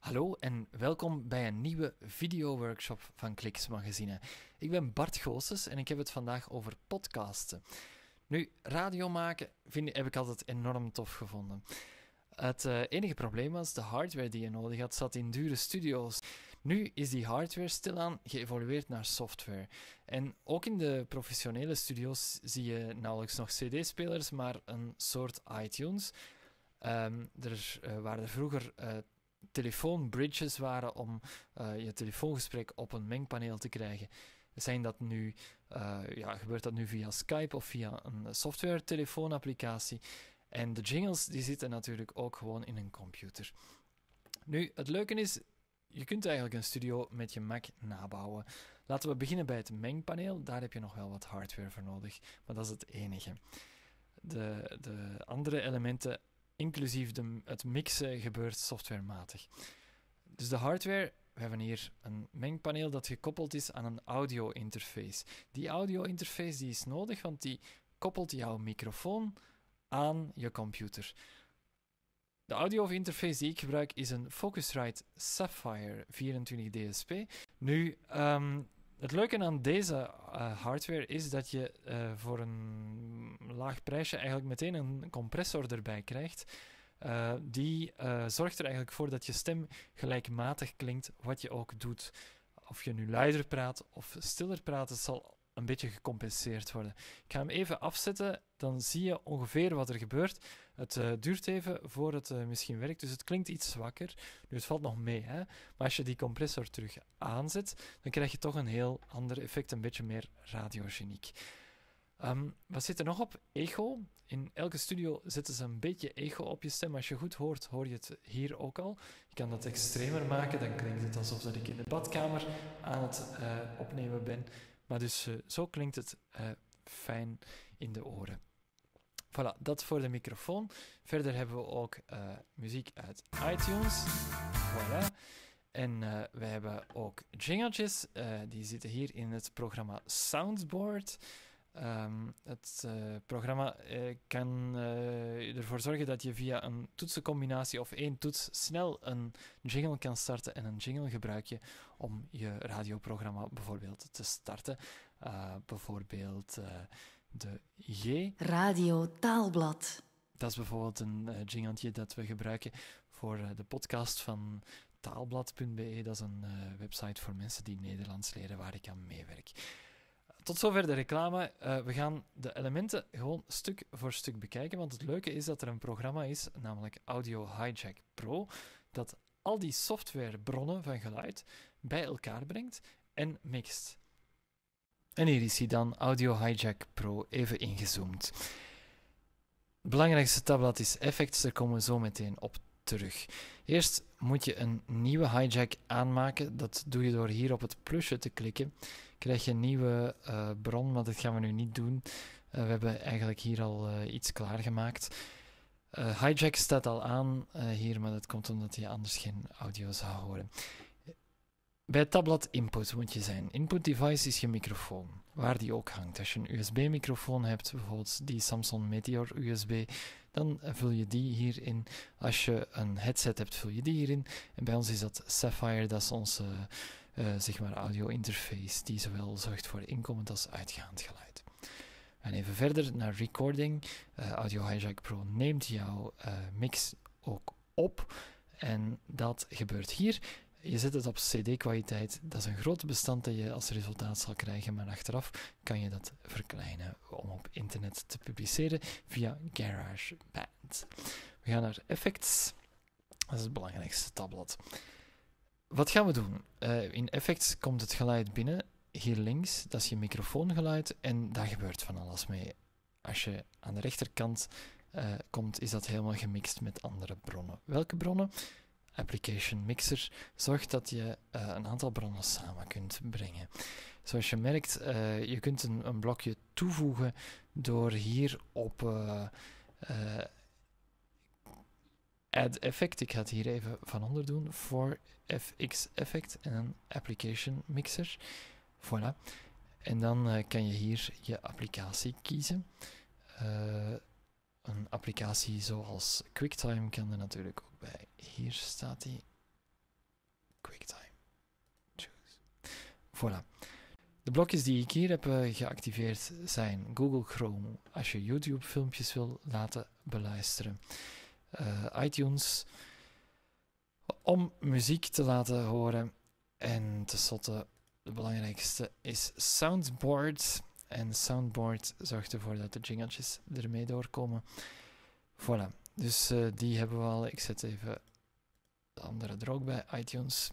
Hallo en welkom bij een nieuwe video-workshop van Kliks Magazine. Ik ben Bart Goossens en ik heb het vandaag over podcasten. Nu, radio maken vind, heb ik altijd enorm tof gevonden. Het eh, enige probleem was, de hardware die je nodig had, zat in dure studio's. Nu is die hardware stilaan geëvolueerd naar software. En ook in de professionele studio's zie je nauwelijks nog cd-spelers, maar een soort iTunes. Ehm, er eh, waren er vroeger eh, telefoonbridges waren om eh, je telefoongesprek op een mengpaneel te krijgen. Zijn dat nu, eh, ja, gebeurt dat nu via Skype of via een software telefoonapplicatie? En de jingles die zitten natuurlijk ook gewoon in een computer. Nu, het leuke is, je kunt eigenlijk een studio met je Mac nabouwen. Laten we beginnen bij het mengpaneel. Daar heb je nog wel wat hardware voor nodig, maar dat is het enige. De, de andere elementen inclusief de, het mixen, gebeurt softwarematig. Dus de hardware, we hebben hier een mengpaneel dat gekoppeld is aan een audio-interface. Die audio-interface die is nodig, want die koppelt jouw microfoon aan je computer. De audio-interface die ik gebruik is een Focusrite Sapphire 24 DSP. Nu, um, het leuke aan deze eh, hardware is dat je eh, voor een laag prijsje eigenlijk meteen een compressor erbij krijgt. Eh, die zorgt er eigenlijk voor dat je stem gelijkmatig klinkt wat je ook doet. Of je nu luider praat of stiller praat, het zal een beetje gecompenseerd worden. Ik ga hem even afzetten, dan zie je ongeveer wat er gebeurt. Het eh, duurt even voor het eh, misschien werkt, dus het klinkt iets zwakker. Nu, het valt nog mee, hè? maar als je die compressor terug aanzet, dan krijg je toch een heel ander effect, een beetje meer radiogeniek. Um, wat zit er nog op? Echo. In elke studio zitten ze een beetje echo op je stem. Als je goed hoort, hoor je het hier ook al. Je kan dat extremer maken, dan klinkt het alsof dat ik in de badkamer aan het eh, opnemen ben. Maar dus eh, zo klinkt het eh, fijn in de oren. Voilà, dat voor de microfoon. Verder hebben we ook eh, muziek uit iTunes. Voilà. En we hebben ook jingletjes. die zitten hier in het programma Soundboard. Ehm, het eh, programma eh, kan eh, ervoor zorgen dat je via een toetsencombinatie of één toets snel een jingle kan starten. En een jingle gebruik je om je radioprogramma bijvoorbeeld te starten. bijvoorbeeld de G. Radio Taalblad. Dat is bijvoorbeeld een jingletje dat we gebruiken voor de podcast van taalblad.be. Dat is een website voor mensen die Nederlands leren waar ik aan meewerk tot zover de reclame. Eh, we gaan de elementen gewoon stuk voor stuk bekijken. Want het leuke is dat er een programma is, namelijk Audio Hijack Pro, dat al die softwarebronnen van geluid bij elkaar brengt en mixt. En hier is hij dan, Audio Hijack Pro, even ingezoomd. Het belangrijkste tabblad is effects, daar komen we zo meteen op terug. Eerst moet je een nieuwe hijack aanmaken. Dat doe je door hier op het plusje te klikken krijg je een nieuwe eh, bron, maar dat gaan we nu niet doen. Eh, we hebben eigenlijk hier al eh, iets klaargemaakt. hijack staat al aan hier, maar dat komt omdat je anders geen audio zou horen. Bij het tabblad input moet je zijn. Input device is je microfoon, waar die ook hangt. Als je een USB-microfoon hebt, bijvoorbeeld die Samsung Meteor USB, dan vul je die hierin. Als je een headset hebt, vul je die hierin. En bij ons is dat Sapphire, dat is onze eh, zeg maar audio interface die zowel zorgt voor inkomend als uitgaand geluid. En even verder naar recording. Eh, audio Hijack Pro neemt jouw eh, mix ook op. En dat gebeurt hier. Je zet het op CD-kwaliteit. Dat is een groot bestand dat je als resultaat zal krijgen, maar achteraf kan je dat verkleinen om op internet te publiceren via GarageBand. We gaan naar effects. Dat is het belangrijkste tabblad. Wat gaan we doen? Eh, in Effects komt het geluid binnen. Hier links, dat is je microfoongeluid. En daar gebeurt van alles mee. Als je aan de rechterkant eh, komt, is dat helemaal gemixt met andere bronnen. Welke bronnen? Application Mixer zorgt dat je eh, een aantal bronnen samen kunt brengen. Zoals je merkt, je kunt een, een, blokje toevoegen door hier op add effect. Ik ga het hier even van onder doen. For FX effect en een application mixer. Voilà. En dan eh, kan je hier je applicatie kiezen. Eh, een applicatie zoals QuickTime kan er natuurlijk ook bij. Hier staat die. QuickTime. Choose. Voilà. De blokjes die ik hier heb eh, geactiveerd zijn Google Chrome als je YouTube filmpjes wil laten beluisteren. Eh, iTunes, om muziek te laten horen. En tenslotte, de belangrijkste is Soundboard. En Soundboard zorgt ervoor dat de jingeltjes ermee doorkomen. Voilà, dus eh, die hebben we al. Ik zet even de andere er ook bij, iTunes.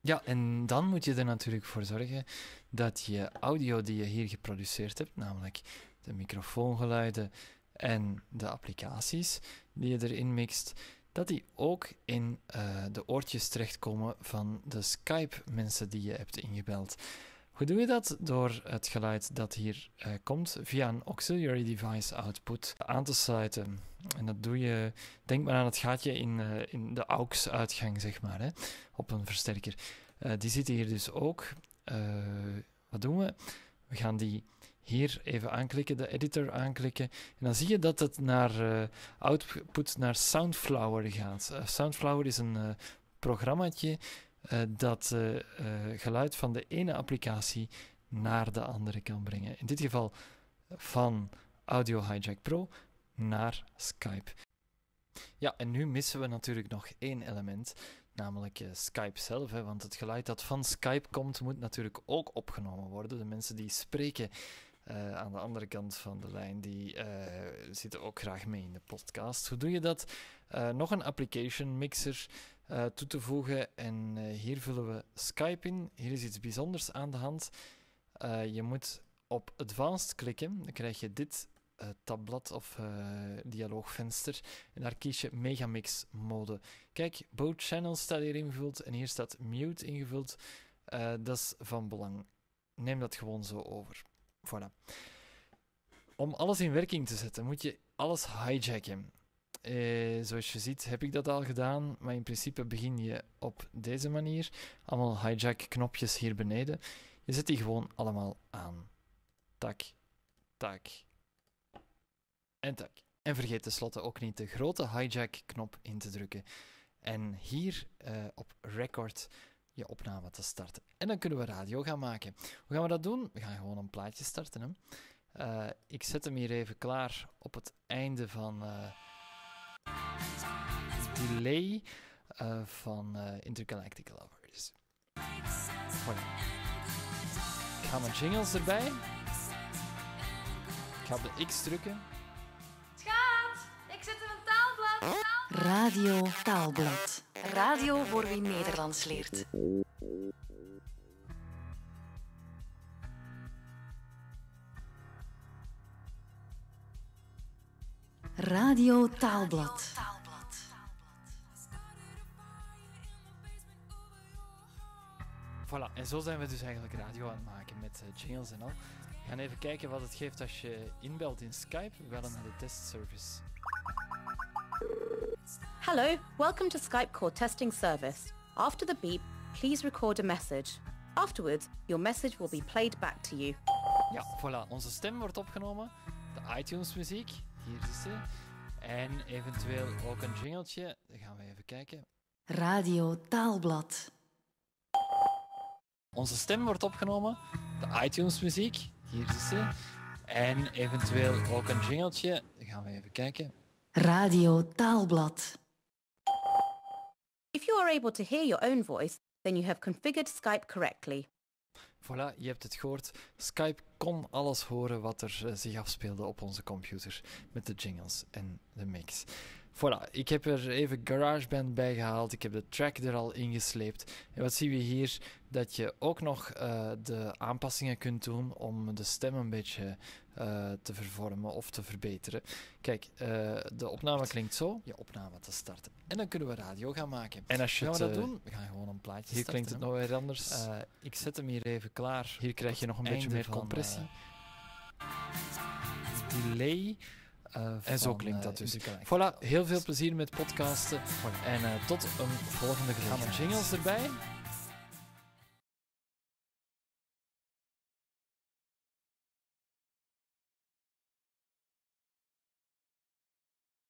Ja, en dan moet je er natuurlijk voor zorgen dat je audio die je hier geproduceerd hebt, namelijk de microfoongeluiden en de applicaties, die je erin mixt, dat die ook in eh, de oortjes terechtkomen van de Skype-mensen die je hebt ingebeld. Hoe doe je dat? Door het geluid dat hier eh, komt via een auxiliary device output aan te sluiten. En dat doe je, denk maar aan het gaatje in, eh, in de AUX-uitgang, zeg maar, hè, op een versterker. die zitten hier dus ook. wat doen we? We gaan die hier even aanklikken, de editor aanklikken. En dan zie je dat het naar eh, output naar Soundflower gaat. Eh, Soundflower is een uh, programmaatje dat geluid van de ene applicatie naar de andere kan brengen. In dit geval van Audio Hijack Pro naar Skype. Ja, en nu missen we natuurlijk nog één element, namelijk Skype zelf. Hè, want het geluid dat van Skype komt, moet natuurlijk ook opgenomen worden. De mensen die spreken eh, aan de andere kant van de lijn, die uh, ook graag mee in de podcast. Hoe doe je dat? Eh, nog een application mixer toe te voegen. En hier vullen we Skype in. Hier is iets bijzonders aan de hand. je moet op Advanced klikken. Dan krijg je dit tabblad of dialoogvenster. En daar kies je Megamix mode. Kijk, both channels staat hier ingevuld en hier staat mute ingevuld. dat is van belang. Neem dat gewoon zo over. Voilà. Om alles in werking te zetten, moet je alles hijacken. Eh, zoals je ziet heb ik dat al gedaan, maar in principe begin je op deze manier. Allemaal hijack-knopjes hier beneden. Je zet die gewoon allemaal aan. Tak, tak en tak. En vergeet tenslotte ook niet de grote hijack-knop in te drukken. En hier eh, op record je opname te starten. En dan kunnen we radio gaan maken. Hoe gaan we dat doen? We gaan gewoon een plaatje starten. Hè? Eh, ik zet hem hier even klaar op het einde van uh, delay eh, van Intergalactic Lovers. Voilà. Ik ga mijn jingles erbij. Ik ga op de X drukken. gaat! ik zet hem een taalblad. Radio Taalblad. Radio voor wie Nederlands leert. Radio Taalblad. Voilà, en zo zijn we dus eigenlijk radio aan het maken met jingles eh, en al. We gaan even kijken wat het geeft als je inbelt in Skype. wel bellen naar de testservice. Hallo, welcome to Skype Core Testing Service. After the beep, please record a message. Afterwards, your message will be played back to you. Ja, voilà. Onze stem wordt opgenomen. De iTunes muziek, hier is ze. En eventueel ook een jingeltje. Dan gaan we even kijken. Radio Taalblad. Onze stem wordt opgenomen. De iTunes muziek, hier is ze. En eventueel ook een jingeltje. Dan gaan we even kijken. Radio Taalblad. If you are able to hear your own voice, then you have configured Skype correctly. Voilà, je hebt het gehoord. Skype kon alles horen wat er eh, zich afspeelde op onze computer met de jingles en de mix. Voilà, ik heb er even GarageBand bij gehaald. Ik heb de track er al ingesleept. En wat zien we hier? Dat je ook nog eh, de aanpassingen kunt doen om de stem een beetje eh, te vervormen of te verbeteren. Kijk, eh, de opname klinkt zo. Je opname te starten. En dan kunnen we radio gaan maken. En als je dat doen? We gaan gewoon een plaatje hier starten. Hier klinkt het nog weer anders. ik zet hem hier even klaar. Hier krijg je nog een beetje meer compressie. delay. Eh, en zo klinkt dat eh, dus. Voilà, heel veel plezier met podcasten. En eh, tot een volgende keer. Gaan jingles erbij?